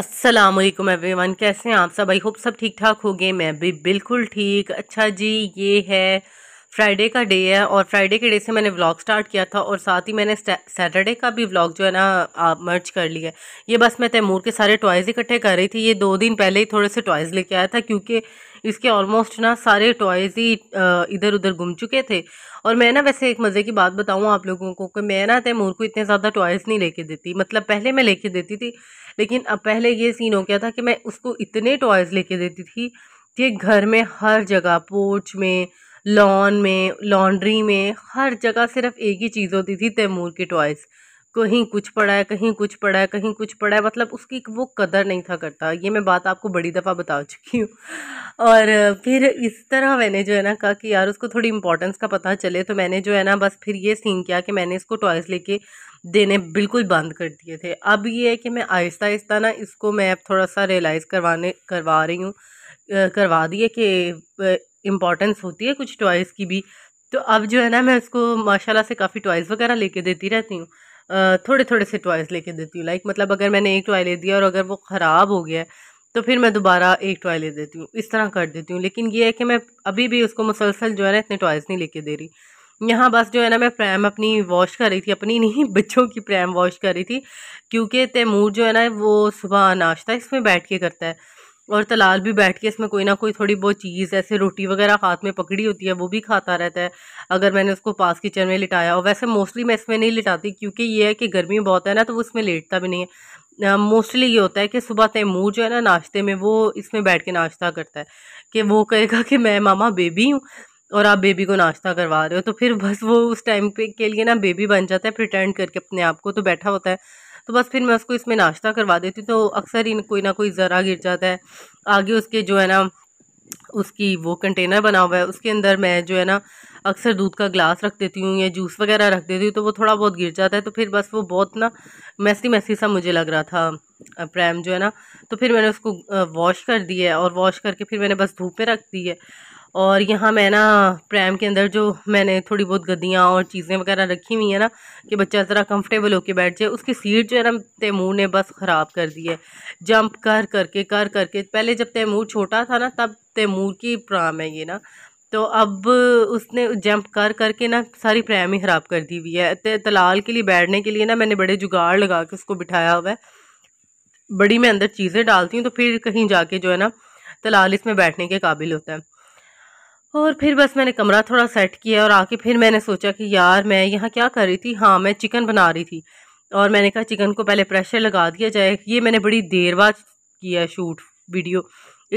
अस्सलाम वालेकुम एवरीवन कैसे हैं आप सब आई होप सब ठीक ठाक हो गए मैं भी बिल्कुल ठीक अच्छा जी ये है फ्राइडे का डे है और फ्राइडे के डे से मैंने व्लॉग स्टार्ट किया था और साथ ही मैंने सैटरडे का भी व्लॉग जो है ना आप मर्ज कर लिया है ये बस मैं तैमूर के सारे टॉयज़ इकट्ठे कर रही थी ये दो दिन पहले ही थोड़े से टॉयज़ लेके आया था क्योंकि इसके ऑलमोस्ट ना सारे टॉयज़ ही इधर उधर घूम चुके थे और मैं ना वैसे एक मज़े की बात बताऊँ आप लोगों को कि मैं ना तैमूर को इतने ज़्यादा टॉयज़ नहीं लेके देती मतलब पहले मैं लेके देती थी लेकिन अब पहले ये सीन हो गया था कि मैं उसको इतने टॉयज़ लेके देती थी कि घर में हर जगह पोर्च में लॉन में लॉन्ड्री में हर जगह सिर्फ एक ही चीज़ होती थी तैमूर के टॉयज़ कहीं कुछ पड़ा है कहीं कुछ पड़ा है कहीं कुछ पड़ा है मतलब उसकी वो कदर नहीं था करता ये मैं बात आपको बड़ी दफ़ा बता चुकी हूँ और फिर इस तरह मैंने जो है ना कहा कि यार उसको थोड़ी इंपॉर्टेंस का पता चले तो मैंने जो है ना बस फिर ये सीन किया कि मैंने इसको टॉयज़ लेके देने बिल्कुल बंद कर दिए थे अब ये है कि मैं आहिस्ता आहिस्ता ना इसको मैं अब थोड़ा सा रियलाइज़ करवाने करवा रही हूँ करवा दिए कि इम्पॉर्टेंस होती है कुछ टॉयज़ की भी तो अब जो है ना मैं उसको माशाल्लाह से काफ़ी टॉयज़ वगैरह लेके देती रहती हूँ थोड़े थोड़े से टॉयज़ लेके देती हूँ लाइक मतलब अगर मैंने एक टॉय ले दिया और अगर वो ख़राब हो गया तो फिर मैं दोबारा एक टॉय ले देती हूँ इस तरह कर देती हूँ लेकिन ये है कि मैं अभी भी उसको मुसलसल जो है ना इतने टॉयज़ नहीं लेके दे रही यहाँ बस जो है ना मैं प्रैम अपनी वॉश कर रही थी अपनी नहीं बच्चों की प्रैम वॉश कर रही थी क्योंकि तैमूर जो है ना वो सुबह नाश्ता इसमें बैठ के करता है और तलाल भी बैठ के इसमें कोई ना कोई थोड़ी बहुत चीज़ ऐसे रोटी वगैरह हाथ में पकड़ी होती है वो भी खाता रहता है अगर मैंने उसको पास किचन में लिटाया और वैसे मोस्टली मैं इसमें नहीं लिटाती क्योंकि ये है कि गर्मी बहुत है ना तो वो इसमें लेटता भी नहीं है मोस्टली ये होता है कि सुबह तैमूर जो है ना नाश्ते में वो इसमें बैठ के नाश्ता करता है कि वो कहेगा कि मैं मामा बेबी हूँ और आप बेबी को नाश्ता करवा रहे हो तो फिर बस वो उस टाइम पे के लिए ना बेबी बन जाता है प्रिटेंड करके अपने आप को तो बैठा होता है तो बस फिर मैं उसको इसमें नाश्ता करवा देती तो अक्सर ही कोई ना कोई ज़रा गिर जाता है आगे उसके जो है ना उसकी वो कंटेनर बना हुआ है उसके अंदर मैं जो है ना अक्सर दूध का ग्लास रख देती हूँ या जूस वगैरह रख देती हूँ तो वो थोड़ा बहुत गिर जाता है तो फिर बस वो बहुत ना मैसी मैसी सा मुझे लग रहा था प्रैम जो है ना तो फिर मैंने उसको वॉश कर दिया है और वॉश करके फिर मैंने बस धूप में रख दी है और यहाँ मैं ना प्रैम के अंदर जो मैंने थोड़ी बहुत गद्दियाँ और चीज़ें वगैरह रखी हुई हैं ना कि बच्चा ज़रा कंफर्टेबल होके बैठ जाए उसकी सीट जो है ना तैमूर ने बस ख़राब कर दी है जंप कर करके कर करके पहले जब तैमूर छोटा था ना तब तैमूर की प्राम है ये ना तो अब उसने जंप कर करके ना सारी प्रैम ही ख़राब कर दी हुई है तलाल के लिए बैठने के लिए ना मैंने बड़े जुगाड़ लगा के उसको बिठाया हुआ है बड़ी मैं अंदर चीज़ें डालती हूँ तो फिर कहीं जाके जो है ना तलाल इसमें बैठने के काबिल होता है और फिर बस मैंने कमरा थोड़ा सेट किया और आके फिर मैंने सोचा कि यार मैं यहाँ क्या कर रही थी हाँ मैं चिकन बना रही थी और मैंने कहा चिकन को पहले प्रेशर लगा दिया जाए ये मैंने बड़ी देर बाद किया शूट वीडियो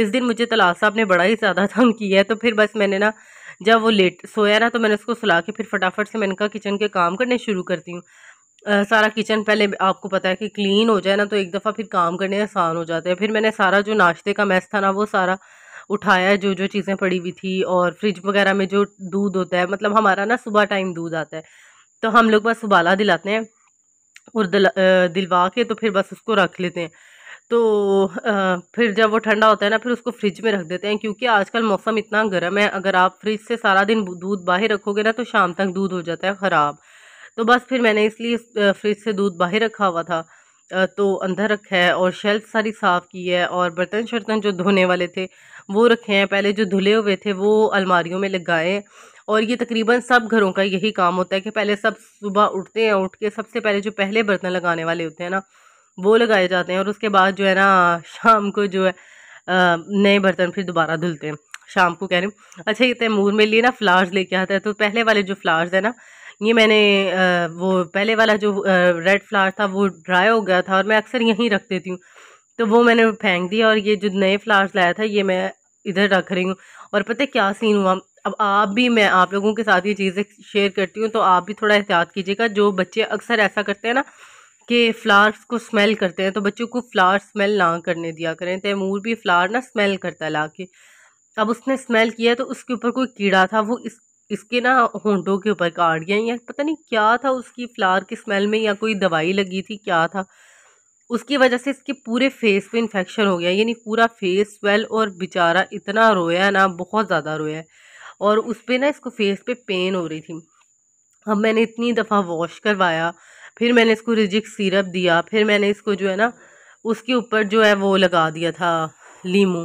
इस दिन मुझे तलाश साहब ने बड़ा ही ज़्यादा तंग किया है तो फिर बस मैंने ना जब वो लेट सोया ना तो मैंने उसको सुला के फिर फटाफट से मैंने कहा किचन के काम करने शुरू करती हूँ सारा किचन पहले आपको पता है कि क्लीन हो जाए ना तो एक दफ़ा फिर काम करने आसान हो जाते हैं फिर मैंने सारा जो नाश्ते का मैस था ना वो सारा उठाया है जो जो चीज़ें पड़ी हुई थी और फ्रिज वगैरह में जो दूध होता है मतलब हमारा ना सुबह टाइम दूध आता है तो हम लोग बस उबाला दिलाते हैं और दिलवा के तो फिर बस उसको रख लेते हैं तो फिर जब वो ठंडा होता है ना फिर उसको फ्रिज में रख देते हैं क्योंकि आजकल मौसम इतना गर्म है अगर आप फ्रिज से सारा दिन दूध बाहर रखोगे ना तो शाम तक दूध हो जाता है ख़राब तो बस फिर मैंने इसलिए फ्रिज से दूध बाहर रखा हुआ था तो अंदर रखा है और शेल्फ सारी साफ़ की है और बर्तन शर्तन जो धोने वाले थे वो रखे हैं पहले जो धुले हुए थे वो अलमारियों में लगाए और ये तकरीबन सब घरों का यही काम होता है कि पहले सब सुबह उठते हैं उठ के सबसे पहले जो पहले बर्तन लगाने वाले होते हैं ना वो लगाए जाते हैं और उसके बाद जो है ना शाम को जो है नए बर्तन फिर दोबारा धुलते हैं शाम को कह रही हूँ अच्छा ये तैमूर में लिए ना फ्लावर्स लेके आता है तो पहले वाले जो फ्लावर्स है ना ये मैंने वो पहले वाला जो रेड फ्लावर था वो ड्राई हो गया था और मैं अक्सर यहीं रख देती हूँ तो वो मैंने फेंक दिया और ये जो नए फ्लावर्स लाया था ये मैं इधर रख रही हूँ और पता है क्या सीन हुआ अब आप भी मैं आप लोगों के साथ ये चीज़ें शेयर करती हूँ तो आप भी थोड़ा एहतियात कीजिएगा जो बच्चे अक्सर ऐसा करते हैं ना कि फ्लावर्स को स्मेल करते हैं तो बच्चों को फ्लावर स्मेल ना करने दिया करें तैमूर भी फ्लावर ना स्मेल करता है ला के अब उसने स्मेल किया तो उसके ऊपर कोई कीड़ा था वो इस इसके ना होंडों के ऊपर काट गया या पता नहीं क्या था उसकी फ्लावर की स्मेल में या कोई दवाई लगी थी क्या था उसकी वजह से इसके पूरे फेस पे इन्फेक्शन हो गया यानी पूरा फेस स्वेल और बेचारा इतना रोया ना बहुत ज़्यादा रोया और उस पर ना इसको फेस पे पेन हो रही थी अब मैंने इतनी दफ़ा वॉश करवाया फिर मैंने इसको रिजिक सिरप दिया फिर मैंने इसको जो है ना उसके ऊपर जो है वो लगा दिया था लीम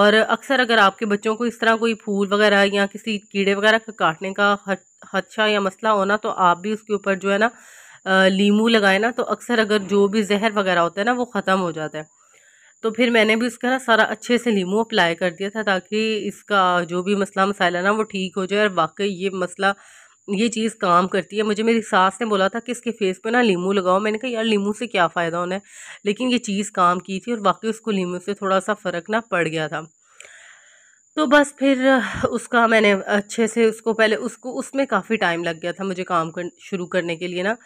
और अक्सर अगर आपके बच्चों को इस तरह कोई फूल वगैरह या किसी कीड़े वगैरह का काटने का हदशा या मसला होना तो आप भी उसके ऊपर जो है ना लीमू लगाए ना तो अक्सर अगर जो भी जहर वगैरह होता है ना वो ख़त्म हो जाता है तो फिर मैंने भी इसका ना सारा अच्छे से लीमू अप्लाई कर दिया था ताकि इसका जो भी मसला मसाला है ना वो ठीक हो जाए और वाकई ये मसला ये चीज़ काम करती है मुझे मेरी सास ने बोला था कि इसके फेस पे ना लीमू लगाओ मैंने कहा यार लीमू से क्या फ़ायदा होना है लेकिन ये चीज़ काम की थी और वाकई उसको लीमू से थोड़ा सा फ़र्क ना पड़ गया था तो बस फिर उसका मैंने अच्छे से उसको पहले उसको उसमें काफ़ी टाइम लग गया था मुझे काम कर शुरू करने के लिए ना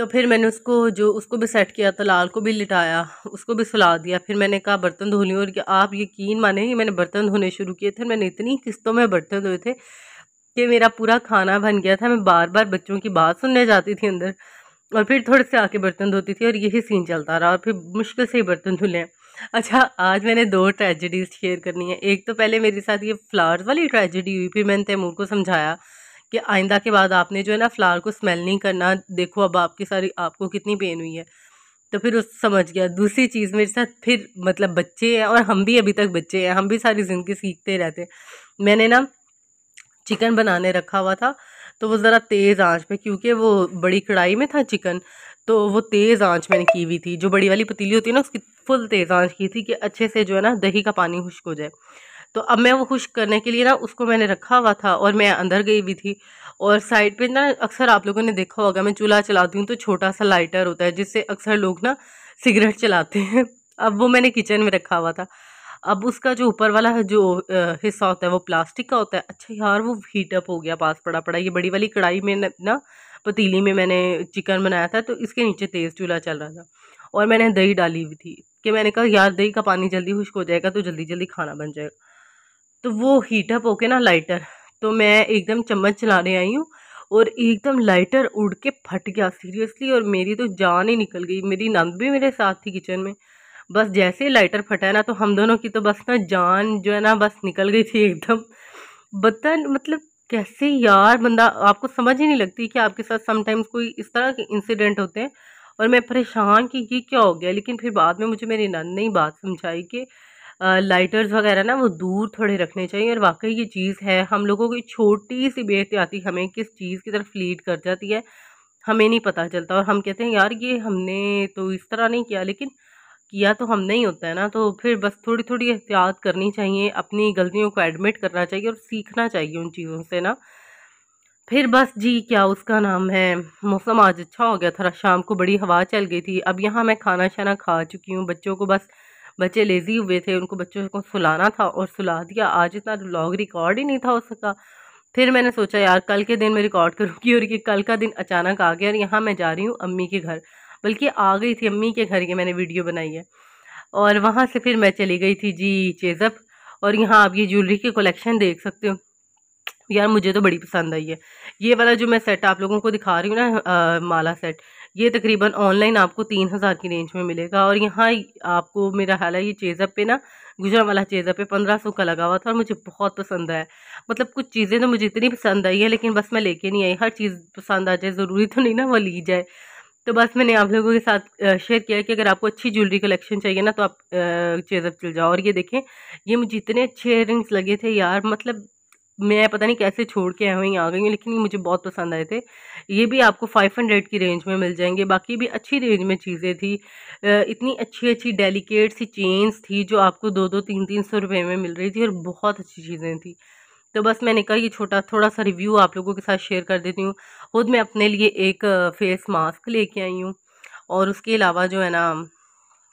तो फिर मैंने उसको जो उसको भी सेट किया था तो लाल को भी लिटाया उसको भी सुला दिया फिर मैंने कहा बर्तन धो और आप यकीन माने कि मैंने बर्तन धोने शुरू किए थे मैंने इतनी किस्तों में बर्तन धोए थे कि मेरा पूरा खाना बन गया था मैं बार बार बच्चों की बात सुनने जाती थी अंदर और फिर थोड़े से आके बर्तन धोती थी और यही सीन चलता रहा और फिर मुश्किल से ही बर्तन धुले अच्छा आज मैंने दो ट्रेजडीज़ शेयर करनी है एक तो पहले मेरे साथ ये फ्लावर्स वाली ट्रेजडी हुई फिर मैंने तैमूर को समझाया कि आइंदा के बाद आपने जो है ना फ्लावर को स्मेल नहीं करना देखो अब आपकी सारी आपको कितनी पेन हुई है तो फिर उस समझ गया दूसरी चीज़ मेरे साथ फिर मतलब बच्चे हैं और हम भी अभी तक बच्चे हैं हम भी सारी ज़िंदगी सीखते रहते हैं मैंने ना चिकन बनाने रखा हुआ था तो वो ज़रा तेज़ आंच पे क्योंकि वो बड़ी कढ़ाई में था चिकन तो वो तेज़ आंच मैंने की हुई थी जो बड़ी वाली पतीली होती है ना उसकी फुल तेज़ आंच की थी कि अच्छे से जो है ना दही का पानी खुश्क हो जाए तो अब मैं वो खुश करने के लिए ना उसको मैंने रखा हुआ था और मैं अंदर गई हुई थी और साइड पे ना अक्सर आप लोगों ने देखा होगा मैं चूल्हा चलाती हूँ तो छोटा सा लाइटर होता है जिससे अक्सर लोग ना सिगरेट चलाते हैं अब वो मैंने किचन में रखा हुआ था अब उसका जो ऊपर वाला जो हिस्सा होता है वो प्लास्टिक का होता है अच्छा यार वो हीटअप हो गया पास पड़ा पड़ा ये बड़ी वाली कढ़ाई में ना पतीली में मैंने चिकन बनाया था तो इसके नीचे तेज़ चूल्हा चल रहा था और मैंने दही डाली हुई थी कि मैंने कहा यार दही का पानी जल्दी खुश्क हो जाएगा तो जल्दी जल्दी खाना बन जाएगा तो वो हीट अप होके ना लाइटर तो मैं एकदम चम्मच चलाने आई हूँ और एकदम लाइटर उड़ के फट गया सीरियसली और मेरी तो जान ही निकल गई मेरी नंद भी मेरे साथ थी किचन में बस जैसे ही लाइटर फटा ना तो हम दोनों की तो बस ना जान जो है ना बस निकल गई थी एकदम बता मतलब कैसे यार बंदा आपको समझ ही नहीं लगती कि आपके साथ समटाइम्स कोई इस तरह के इंसिडेंट होते हैं और मैं परेशान की कि क्या हो गया लेकिन फिर बाद में मुझे मेरी नंद ने ही बात समझाई कि लाइटर्स वगैरह ना वो दूर थोड़े रखने चाहिए और वाकई ये चीज़ है हम लोगों की छोटी सी बेहतियाती हमें किस चीज़ की तरफ लीड कर जाती है हमें नहीं पता चलता और हम कहते हैं यार ये हमने तो इस तरह नहीं किया लेकिन किया तो हमने ही होता है ना तो फिर बस थोड़ी थोड़ी एहतियात करनी चाहिए अपनी गलतियों को एडमिट करना चाहिए और सीखना चाहिए उन चीज़ों से ना फिर बस जी क्या उसका नाम है मौसम आज अच्छा हो गया था शाम को बड़ी हवा चल गई थी अब यहाँ मैं खाना शाना खा चुकी हूँ बच्चों को बस बच्चे लेज़ी हुए थे उनको बच्चों को सुलाना था और सुला दिया आज इतना ब्लॉग रिकॉर्ड ही नहीं था हो सका फिर मैंने सोचा यार कल के दिन मैं रिकॉर्ड करूँगी और ये कल का दिन अचानक आ गया और यहाँ मैं जा रही हूँ अम्मी के घर बल्कि आ गई थी अम्मी के घर की मैंने वीडियो बनाई है और वहाँ से फिर मैं चली गई थी जी चेजप और यहाँ आप ये ज्वेलरी के कलेक्शन देख सकते हो यार मुझे तो बड़ी पसंद आई है ये वाला जो मैं सेट आप लोगों को दिखा रही हूँ ना माला सेट ये तकरीबन ऑनलाइन आपको तीन हज़ार की रेंज में मिलेगा और यहाँ आपको मेरा ख्याल है ये चेज़अप पे ना गुजरा वाला चेज़अप पे पंद्रह सौ का लगा हुआ था और मुझे बहुत पसंद आया मतलब कुछ चीज़ें तो मुझे इतनी पसंद आई है लेकिन बस मैं लेके नहीं आई हर चीज़ पसंद आ जाए ज़रूरी तो नहीं ना वो ली जाए तो बस मैंने आप लोगों के साथ शेयर किया कि अगर आपको अच्छी ज्वेलरी कलेक्शन चाहिए ना तो आप चेज़अप चल जाओ और ये देखें ये मुझे इतने अच्छे रिंग्स लगे थे यार मतलब मैं पता नहीं कैसे छोड़ के आई हुई आ गई हूँ लेकिन मुझे बहुत पसंद आए थे ये भी आपको 500 की रेंज में मिल जाएंगे बाकी भी अच्छी रेंज में चीज़ें थी इतनी अच्छी अच्छी डेलिकेट सी चेन्स थी जो आपको दो दो तीन तीन सौ रुपये में मिल रही थी और बहुत अच्छी चीज़ें थी तो बस मैंने कहा ये छोटा थोड़ा सा रिव्यू आप लोगों के साथ शेयर कर देती हूँ खुद मैं अपने लिए एक फेस मास्क ले आई हूँ और उसके अलावा जो है ना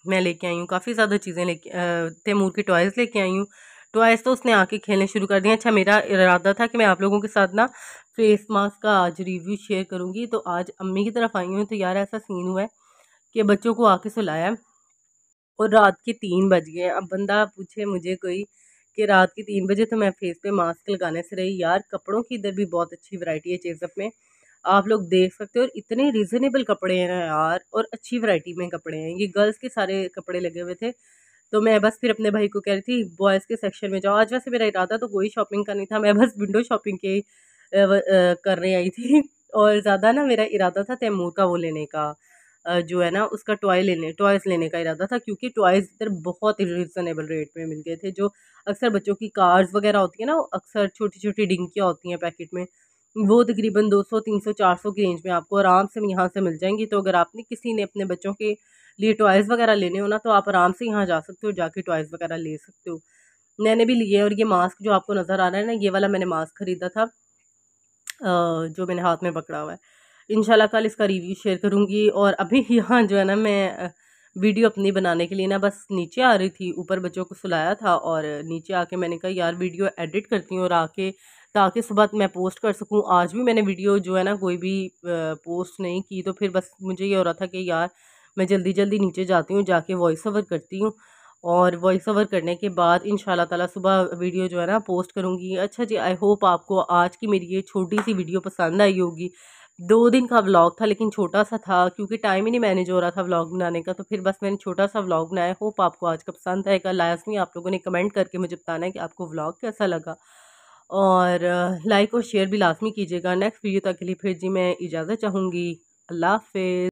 मैं लेके आई हूँ काफ़ी ज़्यादा चीज़ें लेके तैमूर के टॉयज़ लेके आई हूँ तो ऐसे तो उसने आके खेलने शुरू कर दिया अच्छा मेरा इरादा था कि मैं आप लोगों के साथ ना फेस मास्क का आज रिव्यू शेयर करूँगी तो आज अम्मी की तरफ आई हूँ तो यार ऐसा सीन हुआ है कि बच्चों को आके सुलाया और रात के तीन बज गए अब बंदा पूछे मुझे कोई कि रात के तीन बजे तो मैं फेस पे मास्क लगाने से रही यार कपड़ों की इधर भी बहुत अच्छी वैरायटी है चेजअप में आप लोग देख सकते हो और इतने रिजनेबल कपड़े हैं यार और अच्छी वैरायटी में कपड़े हैं ये गर्ल्स के सारे कपड़े लगे हुए थे तो मैं बस फिर अपने भाई को कह रही थी बॉयज़ के सेक्शन में जाओ आज वैसे मेरा इरादा तो कोई शॉपिंग का नहीं था मैं बस विंडो शॉपिंग के करने आई थी और ज़्यादा ना मेरा इरादा था तैमूर का वो लेने का जो है ना उसका टॉय लेने टॉयज़ लेने का इरादा था क्योंकि टॉयज़ इधर बहुत ही रिजनेबल रेट में मिल गए थे जो अक्सर बच्चों की कार्स वगैरह होती है ना अक्सर छोटी छोटी डिंकियाँ होती हैं पैकेट में वो तकरीबन 200, 300, 400 की रेंज में आपको आराम से यहाँ से मिल जाएंगी तो अगर आपने किसी ने अपने बच्चों के लिए टॉयज़ वगैरह लेने हो ना तो आप आराम से यहाँ जा सकते हो जाके टॉयज़ वगैरह ले सकते हो मैंने भी लिए और ये मास्क जो आपको नज़र आ रहा है ना ये वाला मैंने मास्क ख़रीदा था जो मैंने हाथ में पकड़ा हुआ है इन कल इसका रिव्यू शेयर करूँगी और अभी यहाँ जो है ना मैं वीडियो अपनी बनाने के लिए ना बस नीचे आ रही थी ऊपर बच्चों को सुलाया था और नीचे आके मैंने कहा यार वीडियो एडिट करती हूँ और आके ताकि सुबह मैं पोस्ट कर सकूँ आज भी मैंने वीडियो जो है ना कोई भी पोस्ट नहीं की तो फिर बस मुझे ये हो रहा था कि यार मैं जल्दी जल्दी नीचे जाती हूँ जाके वॉइस ओवर करती हूँ और वॉइस ओवर करने के बाद इन ताला सुबह वीडियो जो है ना पोस्ट करूँगी अच्छा जी आई होप आपको आज की मेरी ये छोटी सी वीडियो पसंद आई होगी दो दिन का व्लॉग था लेकिन छोटा सा था क्योंकि टाइम ही नहीं मैनेज हो रहा था व्लॉग बनाने का तो फिर बस मैंने छोटा सा व्लॉग बनाया होप आपको आज का पसंद आएगा लाजमी आप लोगों ने कमेंट करके मुझे बताना है कि आपको व्लॉग कैसा लगा और लाइक और शेयर भी लाजमी कीजिएगा नेक्स्ट वीडियो तक के लिए फिर जी मैं इजाज़त चाहूँगी अल्लाह हाफि